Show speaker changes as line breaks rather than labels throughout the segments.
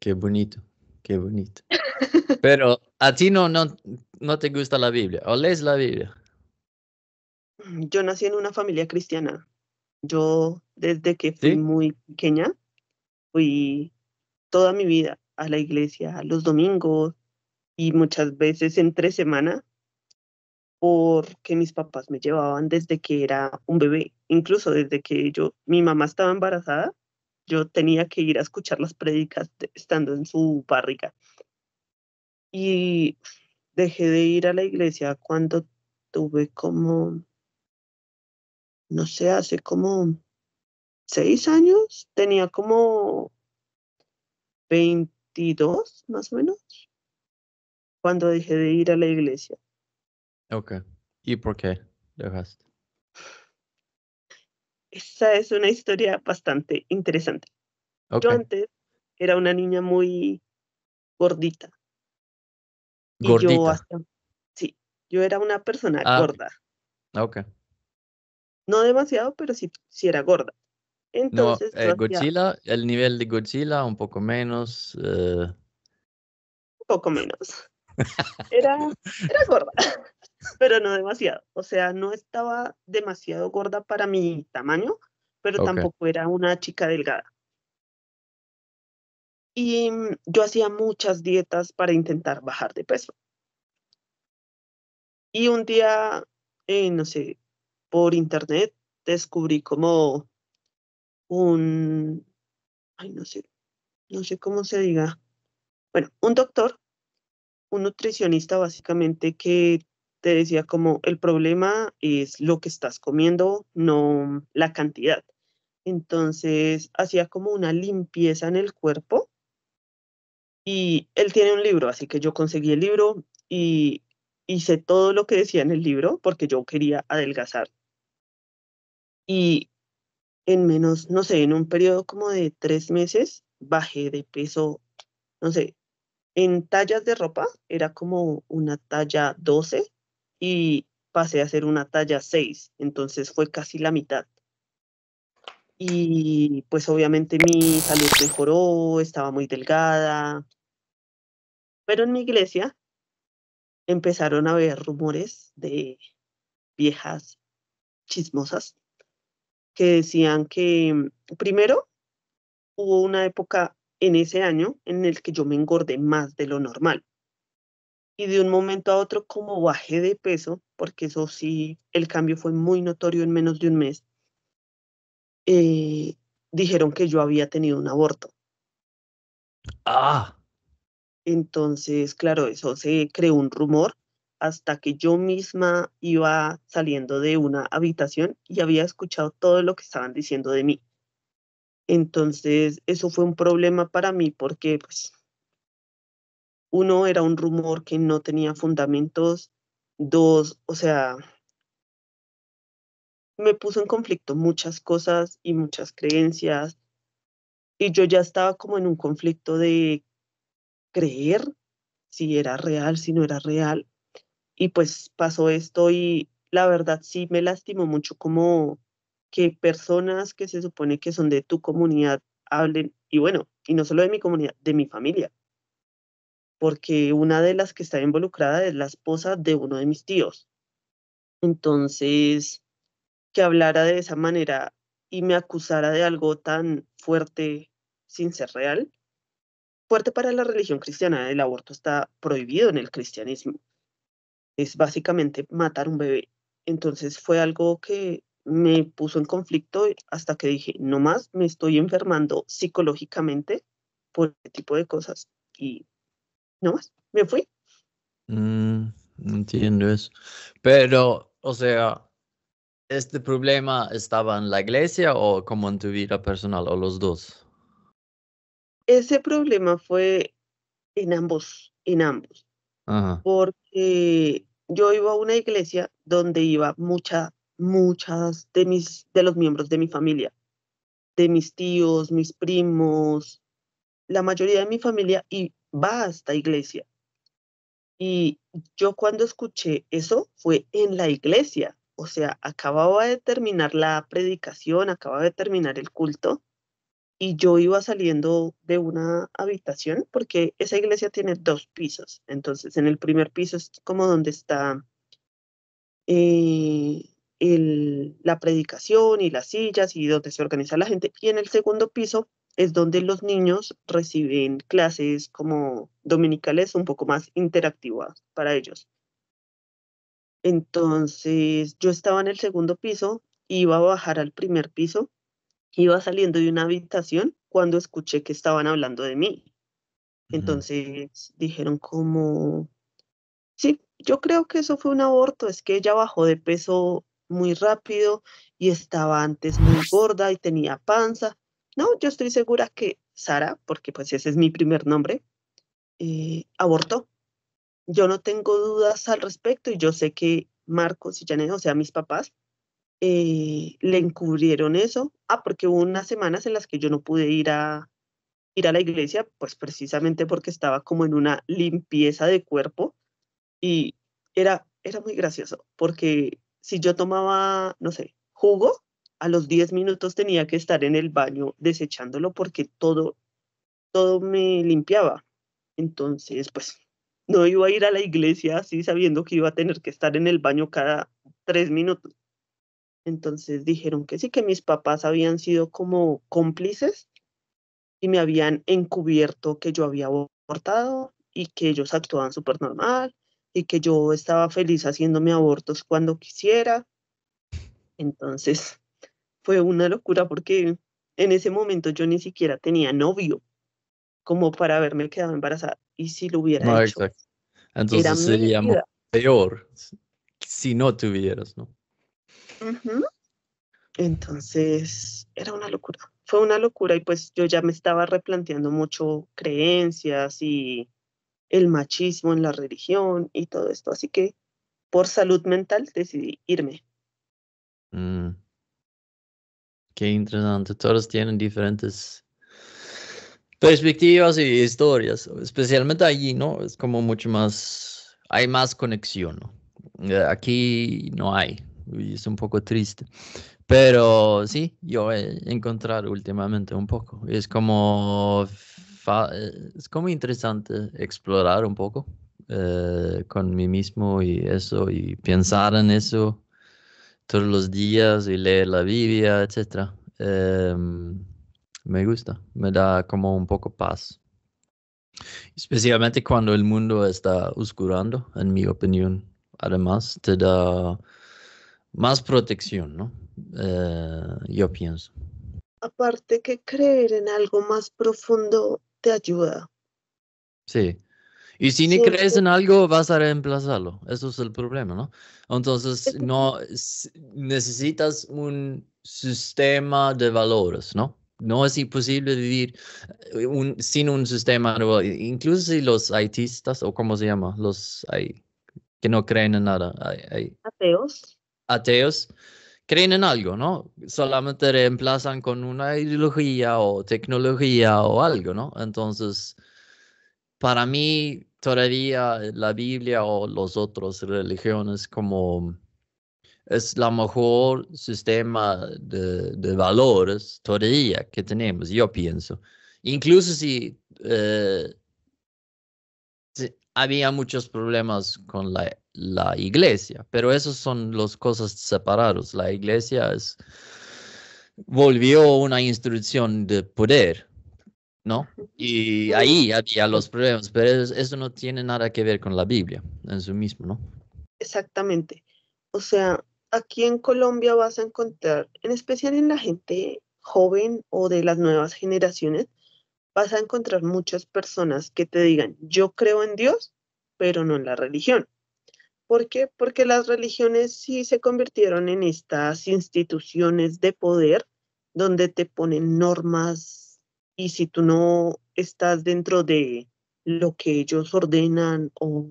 Qué bonito, qué bonito. Pero a ti no, no, no te gusta la Biblia, ¿o lees la Biblia?
Yo nací en una familia cristiana. Yo desde que fui muy pequeña, fui toda mi vida a la iglesia, los domingos y muchas veces en tres semanas, porque mis papás me llevaban desde que era un bebé, incluso desde que yo, mi mamá estaba embarazada, yo tenía que ir a escuchar las prédicas estando en su barriga. Y dejé de ir a la iglesia cuando tuve como, no sé, hace como seis años, tenía como 22 más o menos, cuando dejé de ir a la iglesia.
Ok, ¿y por qué dejaste?
esa es una historia bastante interesante. Yo antes era una niña muy gordita. Gordita. Y yo sí, yo era una persona ah, gorda. Ah, ok. No demasiado, pero sí, era gorda. Entonces. Eh, Godzilla,
el nivel de Godzilla, un poco menos. Un eh. poco menos.
Era, era gorda pero no demasiado. O sea, no estaba demasiado gorda para mi tamaño, pero tampoco era una chica delgada. Y mm, yo hacía muchas dietas para intentar bajar de peso. Y un día, eh, no sé, por internet descubrí como un, ay, no sé, no sé cómo se diga. Bueno, un doctor, un nutricionista básicamente que te decía como el problema es lo que estás comiendo, no la cantidad. Entonces hacía como una limpieza en el cuerpo y él tiene un libro, así que yo conseguí el libro y hice todo lo que decía en el libro porque yo quería adelgazar. Y en menos, no sé, en un periodo como de tres meses, bajé de peso, no sé, en tallas de ropa era como una talla 12 y pasé a ser una talla 6, entonces fue casi la mitad. Y pues obviamente mi salud mejoró, estaba muy delgada, pero en mi iglesia empezaron a haber rumores de viejas chismosas que decían que primero hubo una época en ese año en el que yo me engordé más de lo normal y de un momento a otro como bajé de peso, porque eso sí, el cambio fue muy notorio en menos de un mes, eh, dijeron que yo había tenido un aborto. Ah. Entonces, claro, eso se creó un rumor hasta que yo misma iba saliendo de una habitación y había escuchado todo lo que estaban diciendo de mí. Entonces, eso fue un problema para mí porque pues uno, era un rumor que no tenía fundamentos, dos, o sea, me puso en conflicto muchas cosas y muchas creencias, y yo ya estaba como en un conflicto de creer si era real, si no era real, y pues pasó esto y la verdad sí me lastimó mucho como que personas que se supone que son de tu comunidad hablen, y bueno, y no solo de mi comunidad, de mi familia, porque una de las que está involucrada es la esposa de uno de mis tíos. Entonces, que hablara de esa manera y me acusara de algo tan fuerte sin ser real, fuerte para la religión cristiana, el aborto está prohibido en el cristianismo. Es básicamente matar un bebé. Entonces fue algo que me puso en conflicto hasta que dije, no más, me estoy enfermando psicológicamente por este tipo de cosas. Y
no más. me fui. Mm, no entiendo eso. Pero, o sea, ¿este problema estaba en la iglesia o como en tu vida personal o los dos?
Ese problema fue en ambos, en ambos. Porque yo iba a una iglesia donde iba muchas muchas de mis, de los miembros de mi familia, de mis tíos, mis primos, la mayoría de mi familia y va hasta esta iglesia. Y yo cuando escuché eso fue en la iglesia, o sea, acababa de terminar la predicación, acababa de terminar el culto y yo iba saliendo de una habitación porque esa iglesia tiene dos pisos. Entonces, en el primer piso es como donde está eh, la predicación y las sillas y donde se organiza la gente. Y en el segundo piso es donde los niños reciben clases como dominicales un poco más interactivas para ellos. Entonces yo estaba en el segundo piso, iba a bajar al primer piso, iba saliendo de una habitación cuando escuché que estaban hablando de mí. Entonces dijeron como, sí, yo creo que eso fue un aborto, es que ella bajó de peso muy rápido y estaba antes muy gorda y tenía panza no, yo estoy segura que Sara, porque pues ese es mi primer nombre, eh, abortó. Yo no tengo dudas al respecto y yo sé que Marcos y Janet, o sea, mis papás, eh, le encubrieron eso. Ah, porque hubo unas semanas en las que yo no pude ir a, ir a la iglesia, pues precisamente porque estaba como en una limpieza de cuerpo y era, era muy gracioso, porque si yo tomaba, no sé, jugo, a los 10 minutos tenía que estar en el baño desechándolo porque todo, todo me limpiaba. Entonces, pues no iba a ir a la iglesia así sabiendo que iba a tener que estar en el baño cada tres minutos. Entonces dijeron que sí, que mis papás habían sido como cómplices y me habían encubierto que yo había abortado y que ellos actuaban súper normal y que yo estaba feliz haciéndome abortos cuando quisiera. Entonces, fue una locura porque en ese momento yo ni siquiera tenía novio como para haberme quedado embarazada. Y si lo hubiera hecho,
Entonces sería peor si no tuvieras, ¿no?
Entonces, era una locura. Fue una locura y pues yo ya me estaba replanteando mucho creencias y el machismo en la religión y todo esto. Así que por salud mental decidí
irme. Mm. Qué interesante. Todos tienen diferentes perspectivas y historias, especialmente allí, ¿no? Es como mucho más, hay más conexión, eh, Aquí no hay, y es un poco triste. Pero sí, yo he encontrado últimamente un poco. Es como, como interesante explorar un poco eh, con mí mismo y eso, y pensar en eso todos los días y leer la Biblia, etc. Em, me gusta, me da como un poco paz. Especialmente cuando el mundo está oscurando, en mi opinión. Además, te da más protección, ¿no? Eh, yo pienso.
Aparte que creer en algo más profundo te ayuda.
Sí, y si no crees en algo, vas a reemplazarlo. Eso es el problema, ¿no? Entonces, no necesitas un sistema de valores, ¿no? No es imposible vivir eh, sin un sistema de valores. Incluso si los haitistas, o cómo se llama, los que no creen en nada.
ateos.
Ateos creen en algo, ¿no? Solamente reemplazan con una ideología o tecnología o algo, ¿no? Entonces, para mí, todavía eh, la Biblia o las otras religiones como es la mejor sistema de, valores todavía que tenemos, yo pienso. Incluso si, eh, había muchos problemas con la, la iglesia, pero esas son las cosas separadas. La iglesia es, volvió una institución de poder ¿no? Y ahí había los problemas, pero eso, no tiene nada que ver con la Biblia en sí mismo, ¿no?
Exactamente. O sea, aquí en Colombia vas a encontrar, en especial en la gente joven o de las nuevas generaciones, vas a encontrar muchas personas que te digan, yo creo en Dios, pero no en la religión. ¿Por qué? Porque las religiones sí se convirtieron en estas instituciones de poder donde te ponen normas y si tú no estás dentro de lo que ellos ordenan o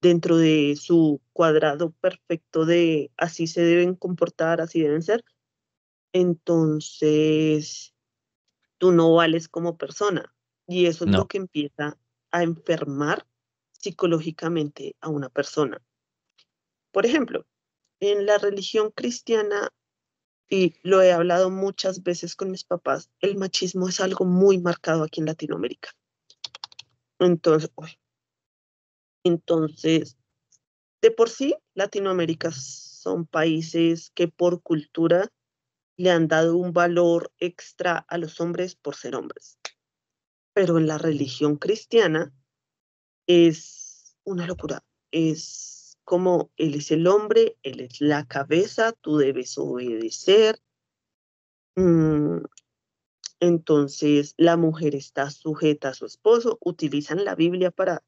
dentro de su cuadrado perfecto de así se deben comportar, así deben ser, entonces tú no vales como persona. Y eso es lo que empieza a enfermar psicológicamente a una persona. Por ejemplo, en la religión cristiana y lo he hablado muchas veces con mis papás, el machismo es algo muy marcado aquí en Latinoamérica. Entonces, entonces, de por sí, Latinoamérica son países que por cultura le han dado un valor extra a los hombres por ser hombres. Pero en la religión cristiana es una locura, es como Él es el hombre, Él es la cabeza, tú debes obedecer. Mm, entonces la mujer está sujeta a su esposo. Utilizan la Biblia para,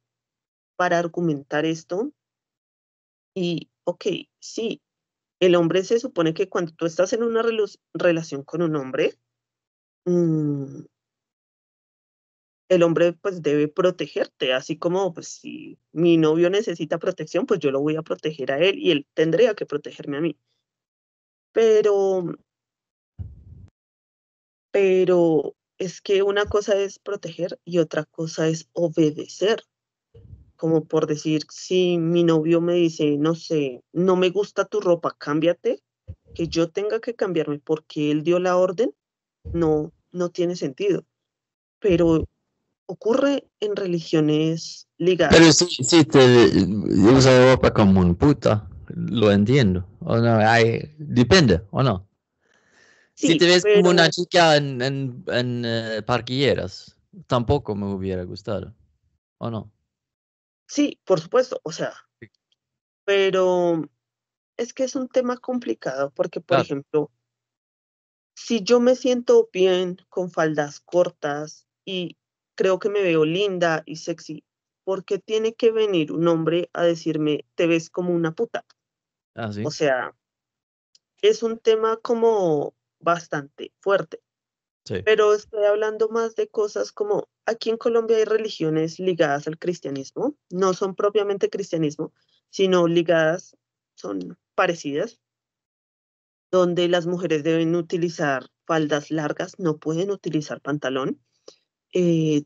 para argumentar esto. Y, ok, sí, el hombre se supone que cuando tú estás en una relación con un hombre, mm, el hombre pues debe protegerte, así como pues si mi novio necesita protección, pues yo lo voy a proteger a él y él tendría que protegerme a mí. Pero, pero es que una cosa es proteger y otra cosa es obedecer. Como por decir, si mi novio me dice, no sé, no me gusta tu ropa, cámbiate, que yo tenga que cambiarme porque él dio la orden, no, no tiene sentido. Pero ocurre en religiones ligadas. Pero sí,
sí te usa ropa como un puta, lo entiendo. depende, o no. si te ves como una chica en, en, eh, parquilleras, tampoco me hubiera gustado, o no. Sí, por supuesto, o sea, pero es que es un
tema complicado porque, por ejemplo, si yo me siento bien con faldas cortas y creo que me veo linda y sexy. porque tiene que venir un hombre a decirme, te ves como una puta? Ah, o sea, es un tema como bastante fuerte. Pero estoy hablando más de cosas como aquí en Colombia hay religiones ligadas al cristianismo, no son propiamente cristianismo, sino ligadas, son parecidas, donde las mujeres deben utilizar faldas largas, no pueden utilizar pantalón, eh,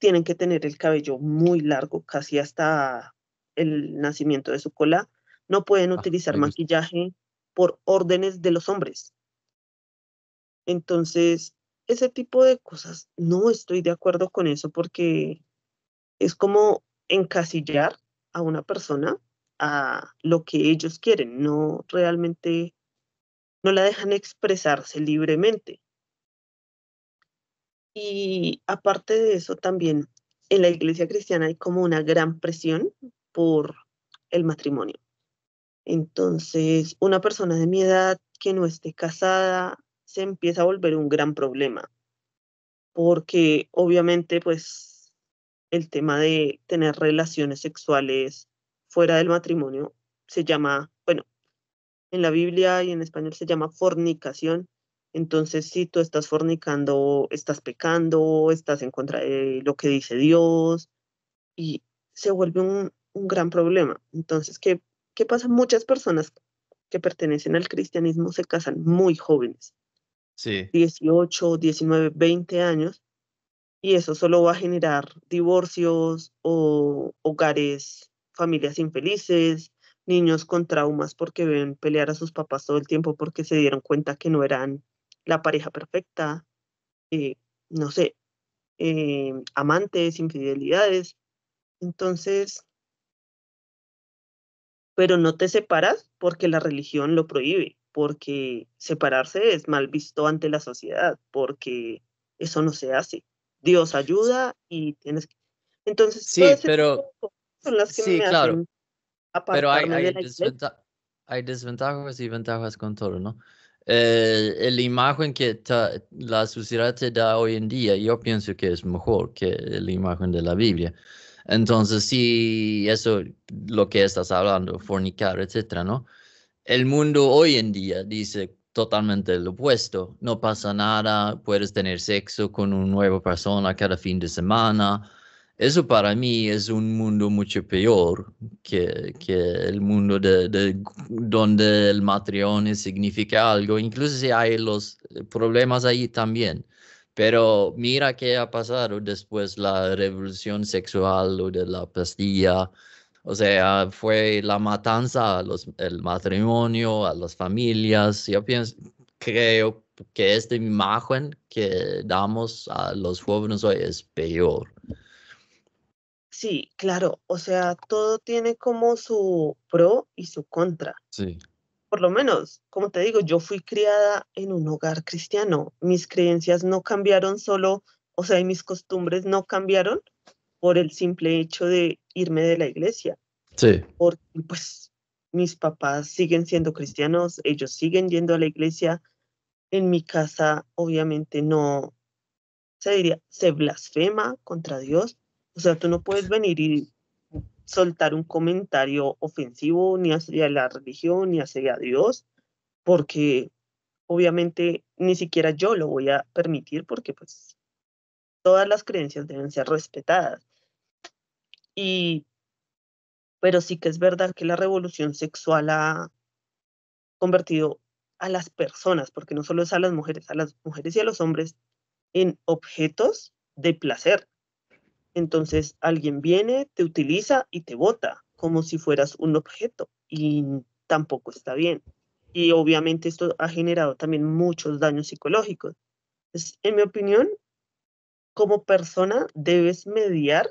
tienen que tener el cabello muy largo, casi hasta el nacimiento de su cola. No pueden ah, utilizar maquillaje por órdenes de los hombres. Entonces, ese tipo de cosas, no estoy de acuerdo con eso porque es como encasillar a una persona a lo que ellos quieren, no realmente, no la dejan expresarse libremente. Y aparte de eso, también en la iglesia cristiana hay como una gran presión por el matrimonio. Entonces, una persona de mi edad que no esté casada se empieza a volver un gran problema, porque obviamente pues el tema de tener relaciones sexuales fuera del matrimonio se llama, bueno, en la Biblia y en español se llama fornicación, entonces, si tú estás fornicando, estás pecando, estás en contra de lo que dice Dios y se vuelve un, gran problema. Entonces, ¿qué, pasa? Muchas personas que pertenecen al cristianismo se casan muy jóvenes. 18, 19, 20 años. Y eso solo va a generar divorcios o hogares, familias infelices, niños con traumas porque ven pelear a sus papás todo el tiempo porque se dieron cuenta que no eran la pareja perfecta, eh, no sé, eh, amantes, infidelidades. Entonces, pero no te separas porque la religión lo prohíbe, porque separarse es mal visto ante la sociedad, porque eso no se hace. Dios ayuda y tienes que... Entonces, sí, pero... Son sí, claro. pero hay,
hay desventajas y ventajas con todo, ¿no? eh, la imagen que la sociedad te da hoy en día, yo pienso que es mejor que la imagen de la Biblia. Entonces, sí, eso lo que estás hablando, fornicar, etcétera, ¿no? El mundo hoy en día dice totalmente lo opuesto. No pasa nada, puedes tener sexo con una nueva persona cada fin de semana, eso para mí es un mundo mucho peor que, que el mundo de, donde el matrimonio significa algo, incluso si hay los problemas ahí también. Pero mira qué ha pasado después la revolución sexual o de la pastilla. O sea, fue la matanza el matrimonio, a las familias. Yo pienso, creo que esta imagen que damos a los jóvenes hoy es peor. Sí, claro,
o sea, todo tiene como su pro y su contra. Sí. Por lo menos, como te digo, yo fui criada en un hogar cristiano. Mis creencias no cambiaron solo, o sea, y mis costumbres no cambiaron por el simple hecho de irme de la iglesia. Sí. Porque pues mis papás siguen siendo cristianos, ellos siguen yendo a la iglesia. En mi casa, obviamente, no se diría, se blasfema contra Dios, o sea, tú no puedes venir y soltar un comentario ofensivo ni hacia la religión ni hacia Dios, porque obviamente ni siquiera yo lo voy a permitir porque pues todas las creencias deben ser respetadas. Y, pero sí que es verdad que la revolución sexual ha convertido a las personas, porque no solo es a las mujeres, a las mujeres y a los hombres, en objetos de placer. Entonces alguien viene, te utiliza y te vota como si fueras un objeto y tampoco está bien. Y obviamente esto ha generado también muchos daños psicológicos. en mi opinión, como persona debes mediar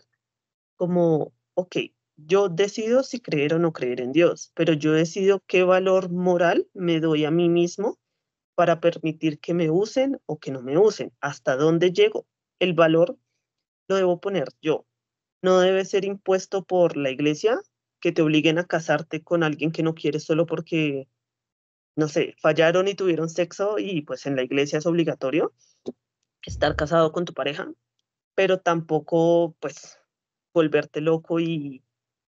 como, ok, yo decido si creer o no creer en Dios, pero yo decido qué valor moral me doy a mí mismo para permitir que me usen o que no me usen, hasta dónde llego. El valor lo debo poner yo. No debe ser impuesto por la iglesia que te obliguen a casarte con alguien que no quieres solo porque, no sé, fallaron y tuvieron sexo y pues en la iglesia es obligatorio estar casado con tu pareja, pero tampoco pues volverte loco y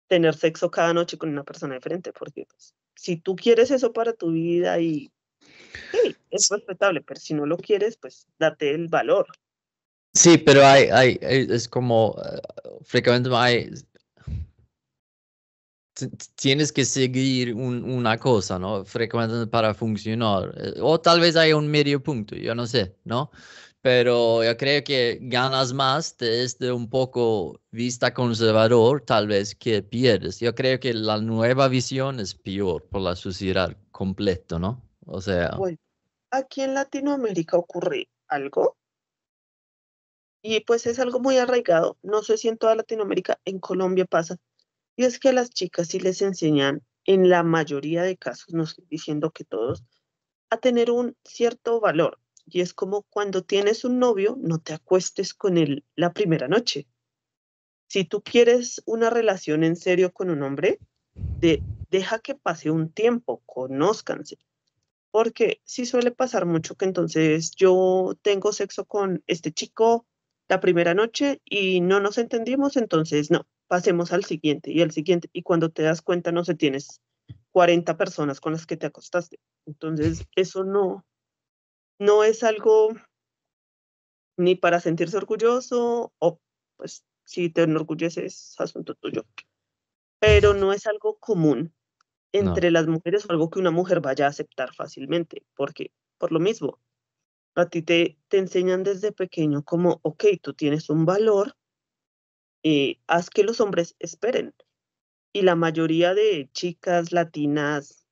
tener sexo cada noche con una persona diferente, porque pues, si tú quieres eso para tu vida y es respetable, pero si no lo quieres, pues date el valor
Sí, pero hay, hay, es como, eh, frecuentemente hay, tienes que seguir una cosa, ¿no? Frecuentemente para funcionar. Eh, o tal vez hay un medio punto, yo no sé, ¿no? Pero yo creo que ganas más desde un poco vista conservador, tal vez que pierdes. Yo creo que la nueva visión es peor por la sociedad completo, ¿no? O sea...
aquí en Latinoamérica ocurre algo y pues es algo muy arraigado, no sé si en toda Latinoamérica, en Colombia pasa, y es que a las chicas sí les enseñan, en la mayoría de casos, no estoy diciendo que todos, a tener un cierto valor. Y es como cuando tienes un novio, no te acuestes con él la primera noche. Si tú quieres una relación en serio con un hombre, de, deja que pase un tiempo, conózcanse. Porque sí suele pasar mucho que entonces yo tengo sexo con este chico, la primera noche y no nos entendimos, entonces no, pasemos al siguiente y al siguiente. Y cuando te das cuenta, no se tienes 40 personas con las que te acostaste. Entonces, eso no, no es algo ni para sentirse orgulloso o pues si te enorgulleces asunto tuyo. Pero no es algo común entre las mujeres o algo que una mujer vaya a aceptar fácilmente, porque por lo mismo, a ti te, te enseñan desde pequeño como, ok, tú tienes un valor, y eh, haz que los hombres esperen. Y la mayoría de chicas latinas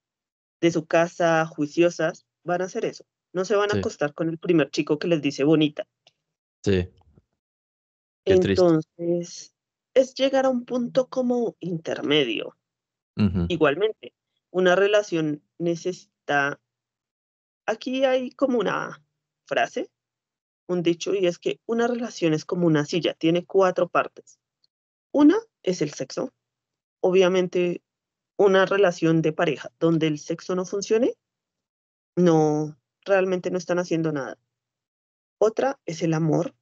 de su casa, juiciosas, van a hacer eso. No se van a acostar con el primer chico que les dice bonita. Sí. Entonces, es llegar a un punto como intermedio. Igualmente, una relación necesita... Aquí hay como una frase, un dicho, y es que una relación es como una silla, tiene cuatro partes. Una es el sexo. Obviamente, una relación de pareja donde el sexo no funcione, no, realmente no están haciendo nada. Otra es el amor.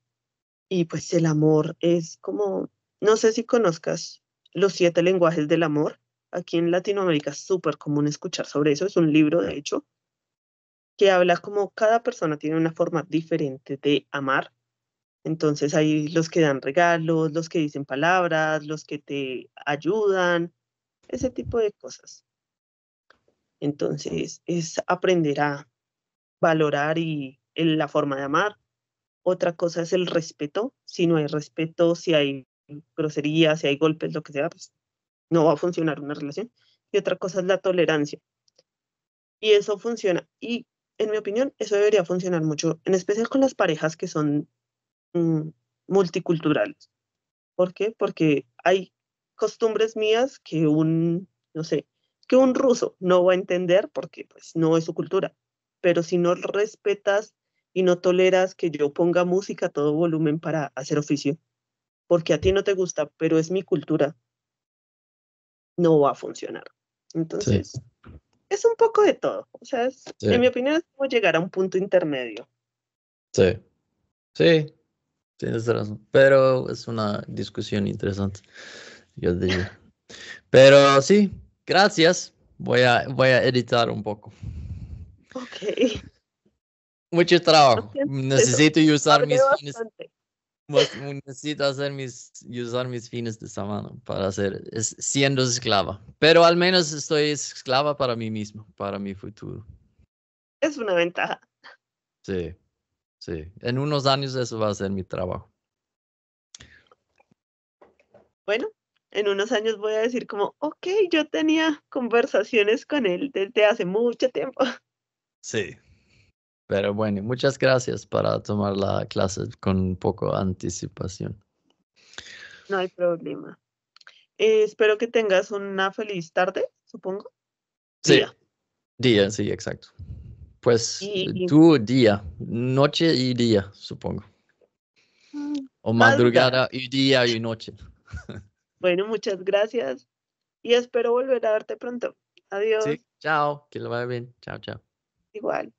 Y pues el amor es como, no sé si conozcas los siete lenguajes del amor. Aquí en Latinoamérica es súper común escuchar sobre eso. Es un libro, de hecho, que habla como cada persona tiene una forma diferente de amar. Entonces hay los que dan regalos, los que dicen palabras, los que te ayudan, ese tipo de cosas. Entonces es aprender a valorar y la forma de amar. Otra cosa es el respeto. Si no hay respeto, si hay groserías, si hay golpes, lo que sea, pues no va a funcionar una relación. Y otra cosa es la tolerancia. Y eso funciona. Y en mi opinión, eso debería funcionar mucho, en especial con las parejas que son mm, multiculturales. ¿Por qué? Porque hay costumbres mías que un, no sé, que un ruso no va a entender porque pues no es su cultura. Pero si no respetas y no toleras que yo ponga música a todo volumen para hacer oficio, porque a ti no te gusta, pero es mi cultura, no va a funcionar. Entonces, es un poco de todo. O sea, en mi opinión, es como llegar a un punto intermedio.
Sí. Sí, tienes razón. Pero es una discusión interesante, yo diría. Pero sí, gracias. Voy a, voy a editar un poco.
Ok.
Mucho trabajo. Necesito usar mis, necesito hacer mis, usar mis fines de semana para hacer, siendo esclava. Pero al menos estoy esclava para mí mismo, para mi futuro.
Es una ventaja.
Sí, sí. En unos años eso va a ser mi trabajo.
Bueno, en unos años voy a decir como, ok, yo tenía conversaciones con él desde hace mucho tiempo.
Sí, pero bueno, muchas gracias para tomar la clase con poco anticipación.
No hay problema. Eh, espero que tengas una feliz tarde, supongo.
Sí. Día, sí, exacto. Pues eh, tu día, noche y día, supongo. Mm, o madrugada y día y noche.
Bueno, muchas gracias y espero volver a verte pronto. Adiós.
chao, que lo vaya bien. Chao, chao. Igual.